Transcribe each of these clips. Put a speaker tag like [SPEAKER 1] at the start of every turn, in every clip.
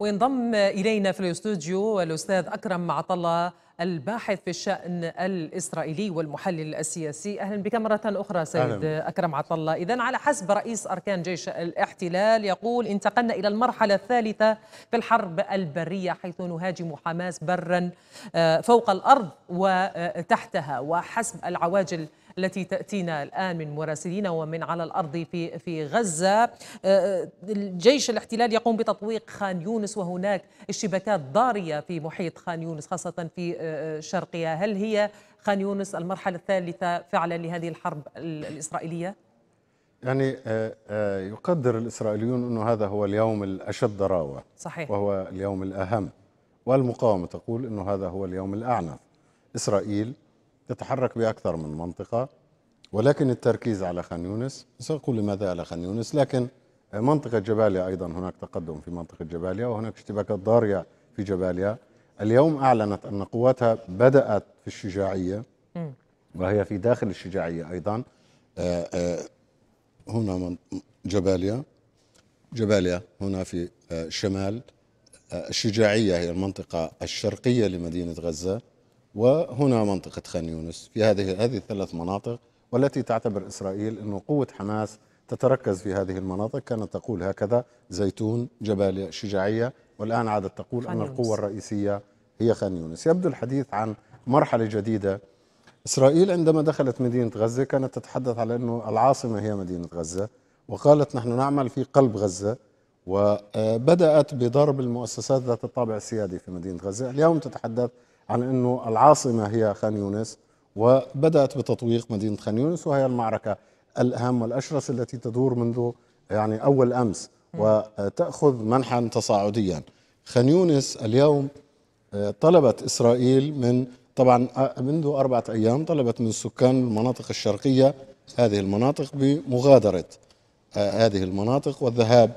[SPEAKER 1] وينضم إلينا في الاستوديو الأستاذ أكرم عطله الباحث في الشأن الإسرائيلي والمحلل السياسي أهلا بك مرة أخرى سيد أهلاً. أكرم عطلة إذا على حسب رئيس أركان جيش الاحتلال يقول انتقلنا إلى المرحلة الثالثة في الحرب البرية حيث نهاجم حماس برا آه، فوق الأرض وتحتها وحسب العواجل التي تأتينا الآن من مراسلين ومن على الأرض في في غزة الجيش آه، الاحتلال يقوم بتطويق خان يونس وهناك اشتباكات ضارية في محيط خان يونس خاصة في آه، شرقها هل هي خان يونس المرحلة الثالثة فعلا لهذه الحرب الإسرائيلية؟ يعني آه، يقدر الإسرائيليون أنه هذا هو اليوم الأشد ضراوة صحيح وهو اليوم الأهم والمقاومة تقول أنه هذا هو اليوم الأعنف إسرائيل تتحرك بأكثر من منطقة ولكن التركيز على خان يونس سأقول لماذا على خان يونس لكن منطقة جباليا أيضا هناك تقدم في منطقة جباليا وهناك اشتباكات ضارية في جباليا اليوم أعلنت أن قواتها بدأت في الشجاعية وهي في داخل الشجاعية أيضا آه، آه، هنا جباليا جباليا هنا في الشمال آه، الشجاعية هي المنطقة الشرقية لمدينة غزة وهنا منطقة خان يونس في هذه هذه الثلاث مناطق والتي تعتبر إسرائيل أنه قوة حماس تتركز في هذه المناطق كانت تقول هكذا زيتون جبال شجاعية والآن عادت تقول أن القوة الرئيسية هي خان يونس يبدو الحديث عن مرحلة جديدة إسرائيل عندما دخلت مدينة غزة كانت تتحدث على أنه العاصمة هي مدينة غزة وقالت نحن نعمل في قلب غزة وبدأت بضرب المؤسسات ذات الطابع السيادي في مدينة غزة اليوم تتحدث عن انه العاصمه هي خان يونس وبدات بتطويق مدينه خان يونس وهي المعركه الاهم والاشرس التي تدور منذ يعني اول امس وتاخذ منحا تصاعديا. خان يونس اليوم آه، طلبت اسرائيل من طبعا آه، منذ اربعه ايام طلبت من سكان المناطق الشرقيه هذه المناطق بمغادره آه، هذه المناطق والذهاب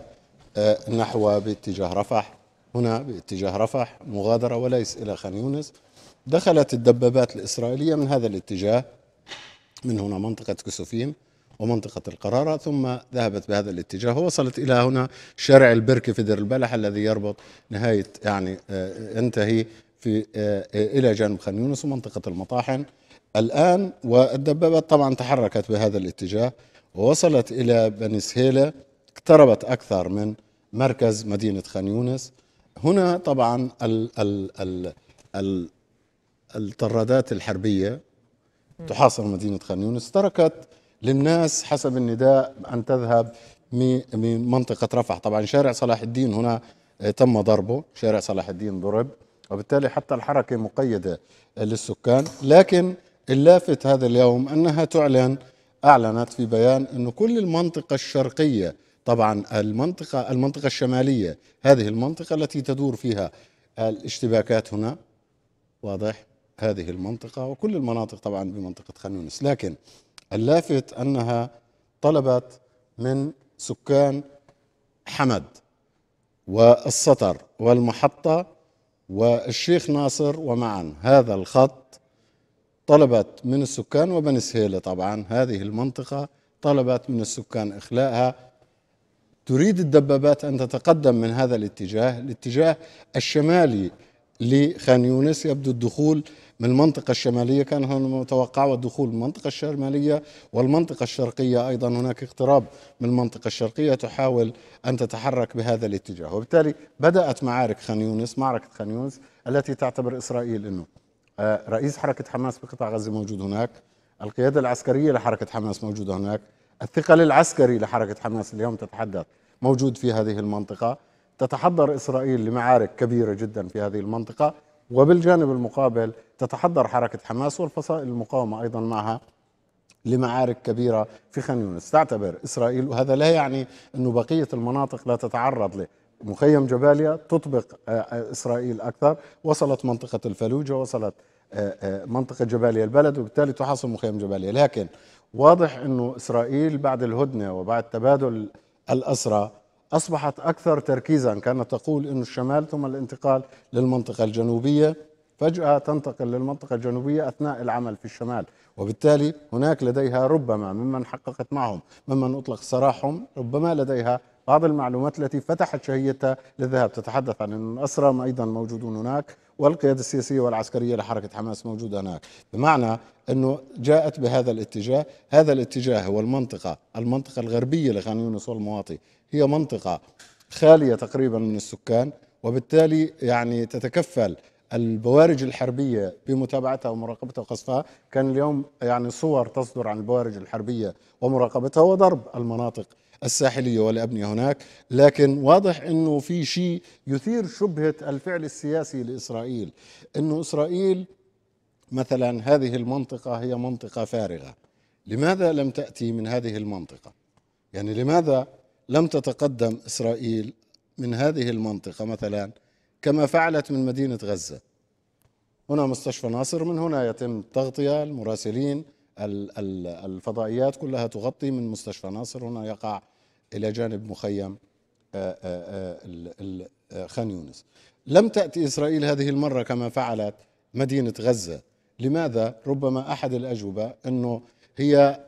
[SPEAKER 1] نحو باتجاه رفح هنا باتجاه رفح مغادرة وليس إلى خان يونس دخلت الدبابات الإسرائيلية من هذا الاتجاه من هنا منطقة كسوفيم ومنطقة القرارة ثم ذهبت بهذا الاتجاه ووصلت إلى هنا شارع البركة في دير البلح الذي يربط نهاية يعني آه، ينتهي في آه، آه، إلى جانب خان يونس ومنطقة المطاحن الآن والدبابات طبعا تحركت بهذا الاتجاه ووصلت إلى بني سهيلة اقتربت أكثر من مركز مدينة خان يونس هنا طبعا ال ال ال ال الطرادات الحربيه تحاصر مدينه خان يونس تركت للناس حسب النداء ان تذهب من منطقه رفح طبعا شارع صلاح الدين هنا آه، تم ضربه شارع صلاح الدين ضرب وبالتالي حتى الحركه مقيده للسكان لكن اللافت هذا اليوم انها تعلن اعلنت في بيان انه كل المنطقه الشرقيه طبعا المنطقة المنطقة الشمالية هذه المنطقة التي تدور فيها الاشتباكات هنا واضح هذه المنطقة وكل المناطق طبعا بمنطقة يونس لكن اللافت أنها طلبت من سكان حمد والسطر والمحطة والشيخ ناصر ومعا هذا الخط طلبت من السكان وبني سهيلة طبعا هذه المنطقة طلبت من السكان إخلاءها تريد الدبابات أن تتقدم من هذا الاتجاه الاتجاه الشمالي لخان يونس يبدو الدخول من المنطقة الشمالية كان هنا متوقع والدخول من المنطقة الشمالية والمنطقة الشرقية أيضا هناك اقتراب من المنطقة الشرقية تحاول أن تتحرك بهذا الاتجاه وبالتالي بدأت معارك خان يونس معركة خان يونس التي تعتبر إسرائيل أنه آه، رئيس حركة حماس بقطاع غزة موجود هناك القيادة العسكرية لحركة حماس موجودة هناك الثقل العسكري لحركة حماس اليوم تتحدث موجود في هذه المنطقة تتحضر إسرائيل لمعارك كبيرة جدا في هذه المنطقة وبالجانب المقابل تتحضر حركة حماس والفصائل المقاومة أيضا معها لمعارك كبيرة في خان يونس تعتبر إسرائيل وهذا لا يعني أنه بقية المناطق لا تتعرض له مخيم جباليا تطبق آه، آه، إسرائيل أكثر وصلت منطقة الفلوجة وصلت آه، آه، منطقه جباليه البلد وبالتالي تحاصر مخيم جباليا لكن واضح انه اسرائيل بعد الهدنه وبعد تبادل الاسرى اصبحت اكثر تركيزا كانت تقول انه الشمال ثم الانتقال للمنطقه الجنوبيه فجاه تنتقل للمنطقه الجنوبيه اثناء العمل في الشمال وبالتالي هناك لديها ربما ممن حققت معهم ممن اطلق سراحهم ربما لديها بعض المعلومات التي فتحت شهيتها للذهاب تتحدث عن أن الأسرى أيضا موجودون هناك والقيادة السياسية والعسكرية لحركة حماس موجودة هناك بمعنى أنه جاءت بهذا الاتجاه هذا الاتجاه هو المنطقة المنطقة الغربية لخان يونس والمواطي هي منطقة خالية تقريبا من السكان وبالتالي يعني تتكفل البوارج الحربية بمتابعتها ومراقبتها وقصفها كان اليوم يعني صور تصدر عن البوارج الحربية ومراقبتها وضرب المناطق الساحلية والأبنية هناك لكن واضح أنه في شيء يثير شبهة الفعل السياسي لإسرائيل أنه إسرائيل مثلا هذه المنطقة هي منطقة فارغة لماذا لم تأتي من هذه المنطقة؟ يعني لماذا لم تتقدم إسرائيل من هذه المنطقة مثلا كما فعلت من مدينة غزة هنا مستشفى ناصر من هنا يتم التغطية المراسلين الفضائيات كلها تغطي من مستشفى ناصر هنا يقع إلى جانب مخيم آه، آه، آه، خان يونس لم تأتي إسرائيل هذه المرة كما فعلت مدينة غزة لماذا؟ ربما أحد الأجوبة أنه هي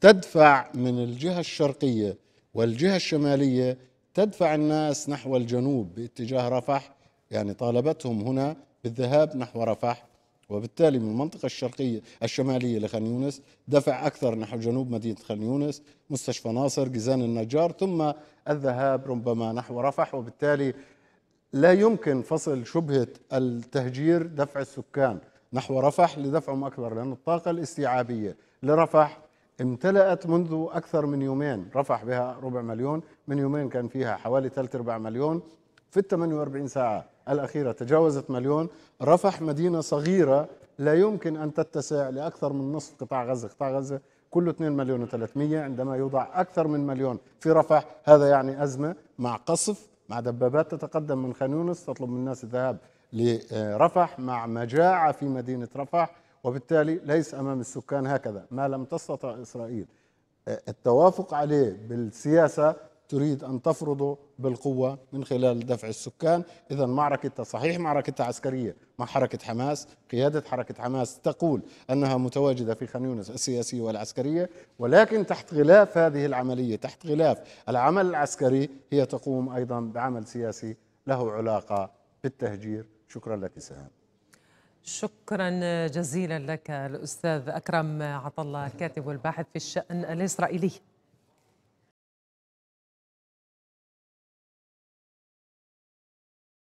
[SPEAKER 1] تدفع من الجهة الشرقية والجهة الشمالية تدفع الناس نحو الجنوب باتجاه رفح يعني طالبتهم هنا بالذهاب نحو رفح وبالتالي من المنطقة الشرقية الشمالية لخان يونس دفع أكثر نحو جنوب مدينة خان يونس مستشفى ناصر جزان النجار ثم الذهاب ربما نحو رفح وبالتالي لا يمكن فصل شبهة التهجير دفع السكان نحو رفح لدفعهم أكثر لأن الطاقة الاستيعابية لرفح امتلأت منذ أكثر من يومين رفح بها ربع مليون من يومين كان فيها حوالي ثلاث أرباع مليون في 48 ساعة الأخيرة تجاوزت مليون رفح مدينة صغيرة لا يمكن أن تتسع لأكثر من نصف قطاع غزة قطاع غزة كله 2 مليون و300 عندما يوضع أكثر من مليون في رفح هذا يعني أزمة مع قصف مع دبابات تتقدم من خان يونس تطلب من الناس الذهاب لرفح مع مجاعة في مدينة رفح وبالتالي ليس أمام السكان هكذا ما لم تستطع إسرائيل آه، التوافق عليه بالسياسة تريد أن تفرضه بالقوة من خلال دفع السكان إذا معركتها صحيح معركتها عسكرية مع حركة حماس قيادة حركة حماس تقول أنها متواجدة في خان يونس السياسية والعسكرية ولكن تحت غلاف هذه العملية تحت غلاف العمل العسكري هي تقوم أيضا بعمل سياسي له علاقة بالتهجير شكرا لك سهام شكرا جزيلا لك الاستاذ اكرم عطله الكاتب والباحث في الشان الاسرائيلي